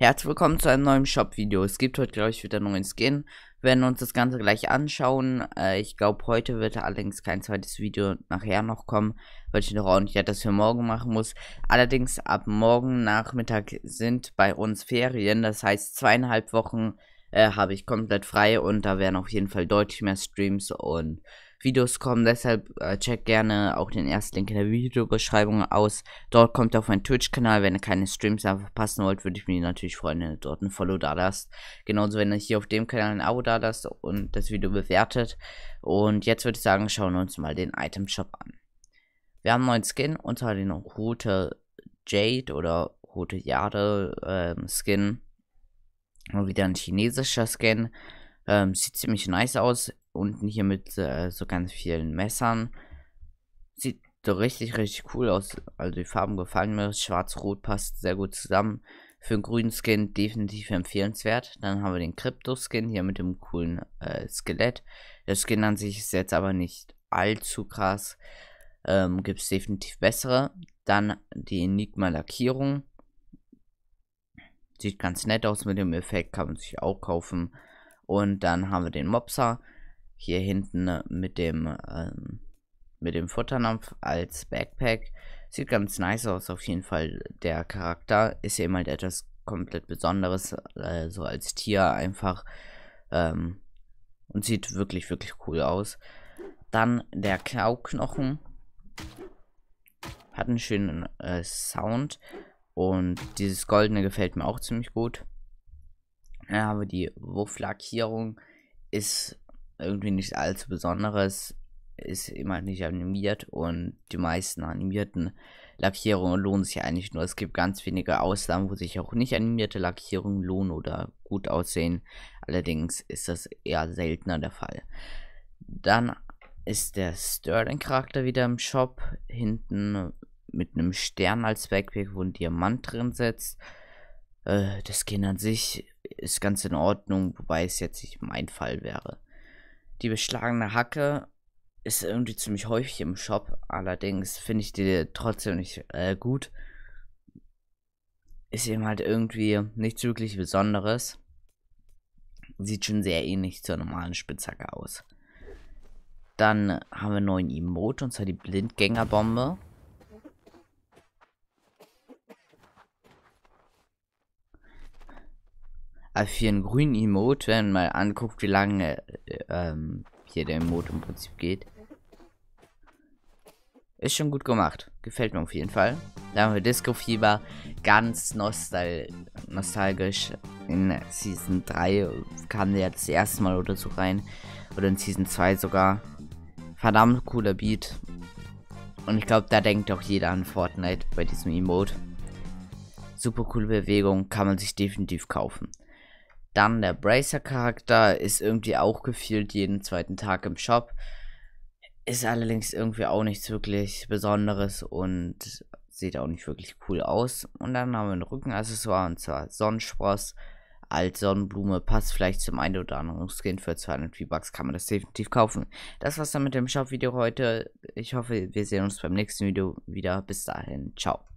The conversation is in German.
Herzlich willkommen zu einem neuen Shop-Video. Es gibt heute, glaube ich, wieder einen neuen Skin. Wir werden uns das Ganze gleich anschauen. Äh, ich glaube, heute wird allerdings kein zweites Video nachher noch kommen, weil ich noch ordentlich nicht das für morgen machen muss. Allerdings ab morgen Nachmittag sind bei uns Ferien. Das heißt, zweieinhalb Wochen äh, habe ich komplett frei und da werden auf jeden Fall deutlich mehr Streams und Videos kommen. Deshalb äh, checkt gerne auch den ersten Link in der Videobeschreibung aus. Dort kommt ihr auf meinen Twitch-Kanal. Wenn ihr keine Streams einfach verpassen wollt, würde ich mich natürlich freuen, wenn ihr dort ein Follow da lasst. Genauso, wenn ihr hier auf dem Kanal ein Abo da lasst und das Video bewertet. Und jetzt würde ich sagen, schauen wir uns mal den Item Shop an. Wir haben einen neuen Skin, und zwar den Rote Jade oder Rote Jade ähm, Skin. Und wieder ein chinesischer Skin. Ähm, sieht ziemlich nice aus unten hier mit äh, so ganz vielen Messern. Sieht so richtig, richtig cool aus. Also die Farben gefallen mir. Schwarz-Rot passt sehr gut zusammen. Für einen grünen Skin definitiv empfehlenswert. Dann haben wir den Krypto-Skin hier mit dem coolen äh, Skelett. Der Skin an sich ist jetzt aber nicht allzu krass. Ähm, Gibt es definitiv bessere. Dann die Enigma-Lackierung. Sieht ganz nett aus mit dem Effekt, kann man sich auch kaufen. Und dann haben wir den Mopsa hier hinten ne, mit dem, ähm, mit dem Futternampf als Backpack. Sieht ganz nice aus, auf jeden Fall. Der Charakter ist eben halt etwas komplett Besonderes, äh, so als Tier einfach. Ähm, und sieht wirklich, wirklich cool aus. Dann der Klauknochen. Hat einen schönen äh, Sound. Und dieses Goldene gefällt mir auch ziemlich gut. Dann haben wir die Wurflackierung. Ist irgendwie nichts allzu Besonderes. Ist immer nicht animiert und die meisten animierten Lackierungen lohnen sich eigentlich nur. Es gibt ganz wenige Ausnahmen, wo sich auch nicht animierte Lackierungen lohnen oder gut aussehen. Allerdings ist das eher seltener der Fall. Dann ist der Sterling-Charakter wieder im Shop. Hinten mit einem Stern als Backpack, wo ein Diamant drin sitzt. Äh, das Skin an sich ist ganz in Ordnung, wobei es jetzt nicht mein Fall wäre. Die beschlagene Hacke ist irgendwie ziemlich häufig im Shop. Allerdings finde ich die trotzdem nicht äh, gut. Ist eben halt irgendwie nichts wirklich Besonderes. Sieht schon sehr ähnlich zur normalen Spitzhacke aus. Dann haben wir einen neuen Emote, und zwar die Blindgängerbombe. auf hier einen grünen Emote, wenn man mal anguckt, wie lange äh, ähm, hier der Emote im Prinzip geht. Ist schon gut gemacht. Gefällt mir auf jeden Fall. Da haben wir Disco Fieber ganz nostal nostalgisch. In Season 3 kam der jetzt das erste Mal oder so rein. Oder in Season 2 sogar. Verdammt cooler Beat. Und ich glaube, da denkt auch jeder an Fortnite bei diesem Emote. Super coole Bewegung, kann man sich definitiv kaufen. Dann der Bracer-Charakter ist irgendwie auch gefühlt jeden zweiten Tag im Shop. Ist allerdings irgendwie auch nichts wirklich Besonderes und sieht auch nicht wirklich cool aus. Und dann haben wir ein Rückenaccessoire und zwar Sonnenspross als Sonnenblume. Passt vielleicht zum einen oder anderen Skin. Für 200 V-Bucks kann man das definitiv kaufen. Das war's dann mit dem Shop-Video heute. Ich hoffe, wir sehen uns beim nächsten Video wieder. Bis dahin, ciao.